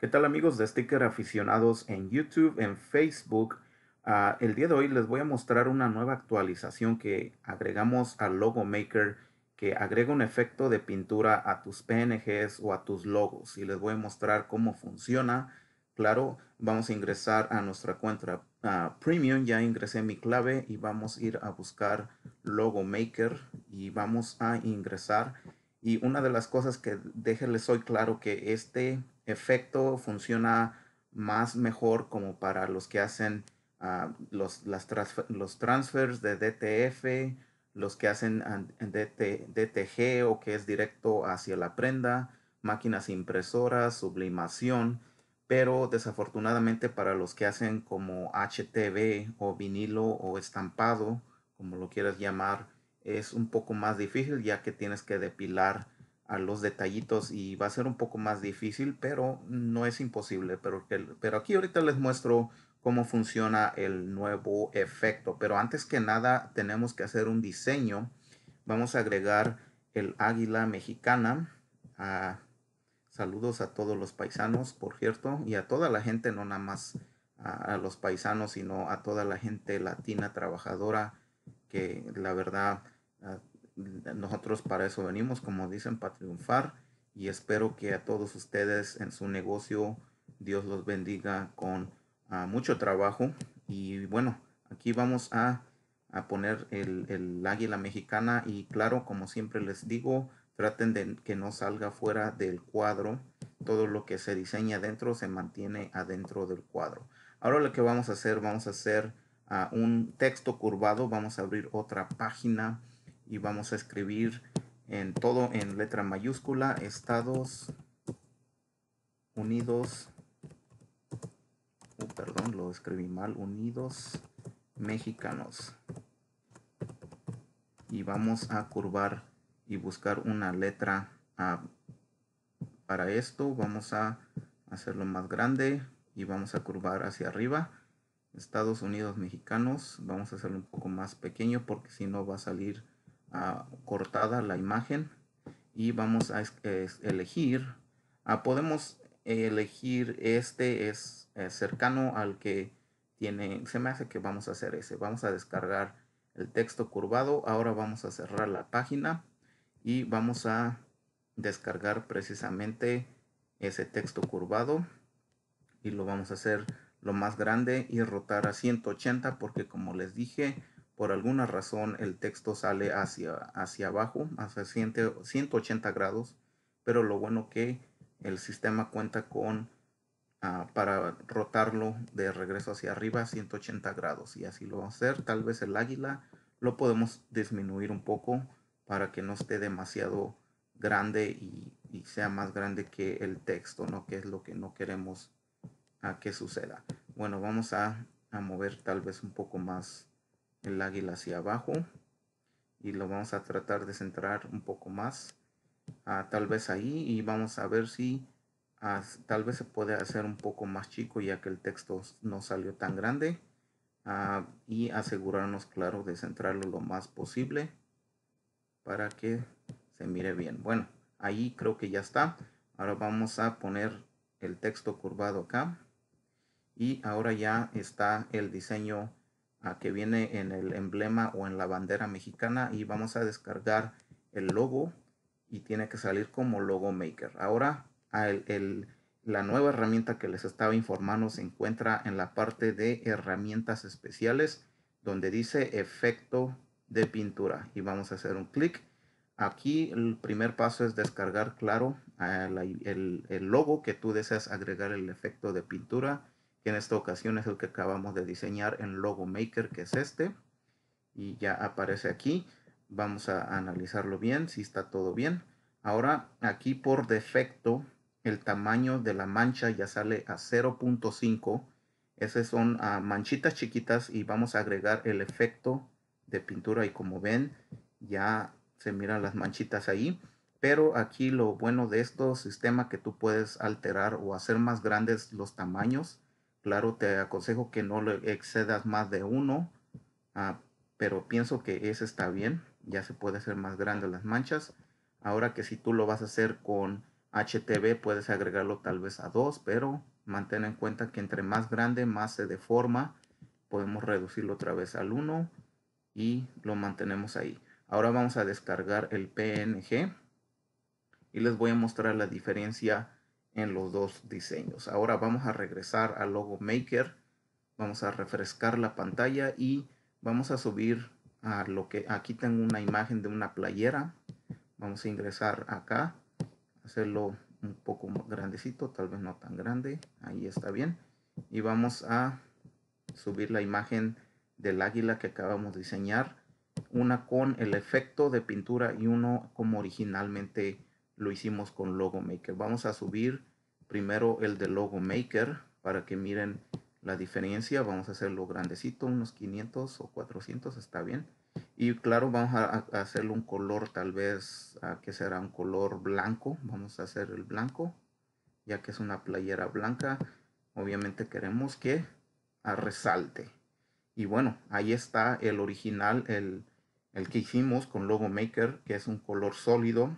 ¿Qué tal amigos de Sticker aficionados en YouTube, en Facebook? Ah, el día de hoy les voy a mostrar una nueva actualización que agregamos al Logo Maker que agrega un efecto de pintura a tus PNGs o a tus logos y les voy a mostrar cómo funciona. Claro, vamos a ingresar a nuestra cuenta ah, Premium, ya ingresé mi clave y vamos a ir a buscar Logo Maker y vamos a ingresar. Y una de las cosas que déjenles hoy claro que este efecto funciona más mejor como para los que hacen ah, los, las los transfers de DTF, los que hacen DTG o que es directo hacia la prenda, máquinas impresoras, sublimación, pero desafortunadamente para los que hacen como HTV o vinilo o estampado, como lo quieras llamar, es un poco más difícil ya que tienes que depilar a los detallitos y va a ser un poco más difícil, pero no es imposible. Pero, pero aquí ahorita les muestro cómo funciona el nuevo efecto. Pero antes que nada tenemos que hacer un diseño. Vamos a agregar el águila mexicana. Ah, saludos a todos los paisanos, por cierto, y a toda la gente, no nada más a, los paisanos, sino a toda la gente latina trabajadora que la verdad ah, nosotros para eso venimos, como dicen, para triunfar y espero que a todos ustedes en su negocio Dios los bendiga con ah, mucho trabajo y bueno, aquí vamos a, poner el, águila mexicana y claro, como siempre les digo, traten de que no salga fuera del cuadro. Todo lo que se diseña adentro se mantiene adentro del cuadro. Ahora lo que vamos a hacer, vamos a hacer ah, un texto curvado, vamos a abrir otra página y vamos a escribir en todo en letra mayúscula Estados Unidos uh, perdón lo escribí mal Unidos Mexicanos y vamos a curvar y buscar una letra para esto vamos a hacerlo más grande y vamos a curvar hacia arriba Estados Unidos Mexicanos vamos a hacerlo un poco más pequeño porque si no va a salir cortada la imagen y vamos a elegir, ah, podemos elegir este es cercano al que tiene, se me hace que vamos a hacer ese, vamos a descargar el texto curvado, ahora vamos a cerrar la página y vamos a descargar precisamente ese texto curvado y lo vamos a hacer lo más grande y rotar a 180 porque como les dije por alguna razón el texto sale hacia, hacia abajo, hacia 180 grados, pero lo bueno que el sistema cuenta con ah, para rotarlo de regreso hacia arriba 180 grados y así lo va a hacer. Tal vez el águila lo podemos disminuir un poco para que no esté demasiado grande y, sea más grande que el texto, ¿no? Que es lo que no queremos ah, que suceda. Bueno, vamos a, a mover tal vez un poco más el águila hacia abajo y lo vamos a tratar de centrar un poco más ah, tal vez ahí y vamos a ver si ah, tal vez se puede hacer un poco más chico ya que el texto no salió tan grande ah, y asegurarnos claro de centrarlo lo más posible para que se mire bien bueno ahí creo que ya está ahora vamos a poner el texto curvado acá y ahora ya está el diseño a que viene en el emblema o en la bandera mexicana y vamos a descargar el logo y tiene que salir como logo maker. Ahora el, la nueva herramienta que les estaba informando se encuentra en la parte de herramientas especiales donde dice efecto de pintura y vamos a hacer un clic. Aquí el primer paso es descargar, claro, el, el, el, logo que tú deseas agregar el efecto de pintura que en esta ocasión es el que acabamos de diseñar en Logo Maker, que es este. Y ya aparece aquí. Vamos a analizarlo bien, si está todo bien. Ahora, aquí por defecto, el tamaño de la mancha ya sale a 0.5. Esas son ah, manchitas chiquitas y vamos a agregar el efecto de pintura. Y como ven, ya se miran las manchitas ahí. Pero aquí lo bueno de esto sistema que tú puedes alterar o hacer más grandes los tamaños Claro, te aconsejo que no le excedas más de uno, ah, pero pienso que ese está bien. Ya se puede hacer más grande las manchas. Ahora que si tú lo vas a hacer con HTV, puedes agregarlo tal vez a dos, pero mantén en cuenta que entre más grande, más se deforma. Podemos reducirlo otra vez al 1 y lo mantenemos ahí. Ahora vamos a descargar el PNG y les voy a mostrar la diferencia los dos diseños. Ahora vamos a regresar al logo maker. Vamos a refrescar la pantalla y vamos a subir a lo que aquí tengo una imagen de una playera. Vamos a ingresar acá, hacerlo un poco más grandecito, tal vez no tan grande. Ahí está bien. Y vamos a subir la imagen del águila que acabamos de diseñar. Una con el efecto de pintura y uno como originalmente lo hicimos con Logo Maker. Vamos a subir primero el de logo maker para que miren la diferencia vamos a hacerlo grandecito unos 500 o 400 está bien y claro vamos a, hacerlo un color tal vez a que será un color blanco vamos a hacer el blanco ya que es una playera blanca obviamente queremos que resalte y bueno ahí está el original el que hicimos con logo maker que es un color sólido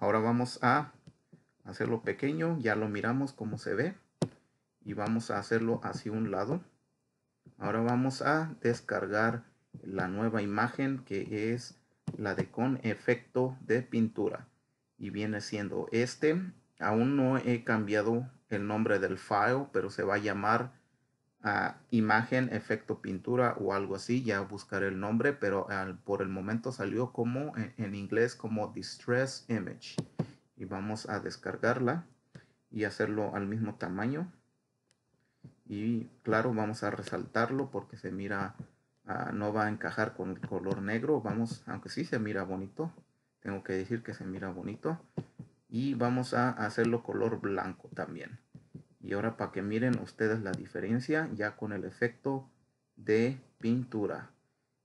ahora vamos a hacerlo pequeño, ya lo miramos como se ve y vamos a hacerlo hacia un lado. Ahora vamos a descargar la nueva imagen que es la de con efecto de pintura y viene siendo este. Aún no he cambiado el nombre del file, pero se va a llamar ah, imagen efecto pintura o algo así. Ya buscaré el nombre, pero por el momento salió como en, eh, en inglés como distress image y vamos a descargarla y hacerlo al mismo tamaño y claro vamos a resaltarlo porque se mira ah, no va a encajar con el color negro vamos aunque sí se mira bonito tengo que decir que se mira bonito y vamos a hacerlo color blanco también y ahora para que miren ustedes la diferencia ya con el efecto de pintura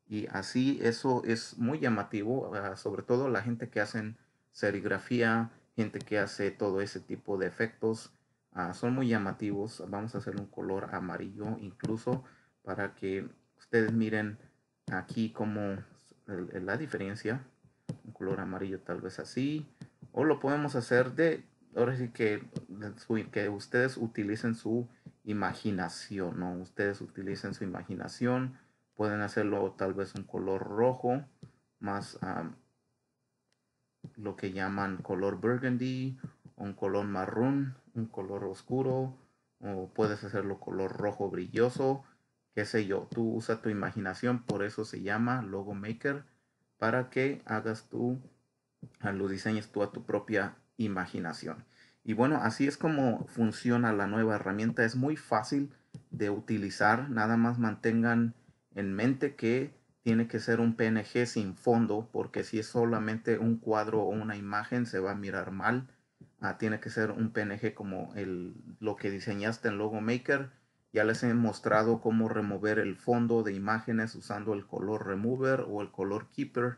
y así eso es muy llamativo ah, sobre todo la gente que hacen serigrafía gente que hace todo ese tipo de efectos. Ah, son muy llamativos. Vamos a hacer un color amarillo incluso para que ustedes miren aquí como la diferencia. Un color amarillo tal vez así. O lo podemos hacer de, ahora sí que, que ustedes utilicen su imaginación, ¿no? Ustedes utilicen su imaginación. Pueden hacerlo tal vez un color rojo más ah, lo que llaman color burgundy, un color marrón, un color oscuro, o puedes hacerlo color rojo brilloso, qué sé yo. Tú usa tu imaginación, por eso se llama logo maker, para que hagas tú, lo diseñes tú a tu propia imaginación. Y bueno, así es como funciona la nueva herramienta. Es muy fácil de utilizar. Nada más mantengan en mente que tiene que ser un PNG sin fondo, porque si es solamente un cuadro o una imagen se va a mirar mal. Ah, tiene que ser un PNG como el, lo que diseñaste en Logo Maker. Ya les he mostrado cómo remover el fondo de imágenes usando el color remover o el color keeper.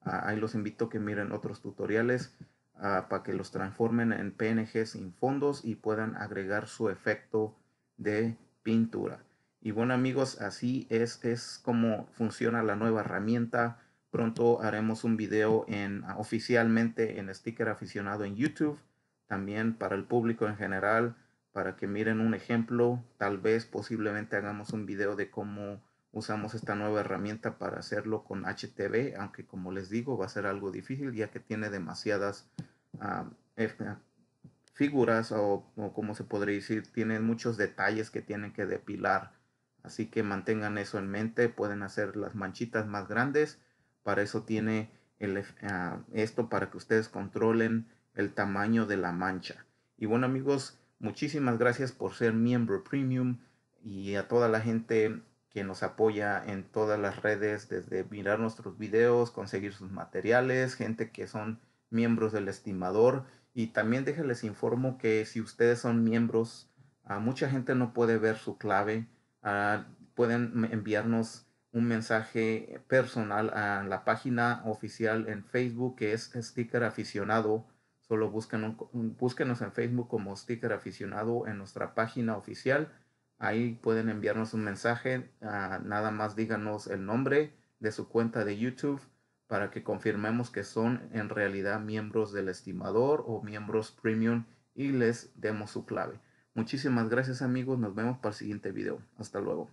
Ah, ahí los invito a que miren otros tutoriales ah, para que los transformen en PNG sin fondos y puedan agregar su efecto de pintura. Y bueno amigos, así es, es como funciona la nueva herramienta. Pronto haremos un video en, ah, oficialmente en Sticker Aficionado en YouTube, también para el público en general, para que miren un ejemplo. Tal vez posiblemente hagamos un video de cómo usamos esta nueva herramienta para hacerlo con HTV, aunque como les digo va a ser algo difícil ya que tiene demasiadas ah, eh, ah, figuras o, como se podría decir, tiene muchos detalles que tienen que depilar Así que mantengan eso en mente, pueden hacer las manchitas más grandes. Para eso tiene ah, esto para que ustedes controlen el tamaño de la mancha. Y bueno amigos, muchísimas gracias por ser miembro premium y a toda la gente que nos apoya en todas las redes, desde mirar nuestros videos, conseguir sus materiales, gente que son miembros del estimador. Y también déjenles informo que si ustedes son miembros, A ah, mucha gente no puede ver su clave Ah, pueden enviarnos un mensaje personal a la página oficial en Facebook que es Sticker Aficionado. Solo busquen un, búsquenos en Facebook como Sticker Aficionado en nuestra página oficial. Ahí pueden enviarnos un mensaje. Ah, nada más díganos el nombre de su cuenta de YouTube para que confirmemos que son en realidad miembros del estimador o miembros premium y les demos su clave. Muchísimas gracias amigos, nos vemos para el siguiente video. Hasta luego.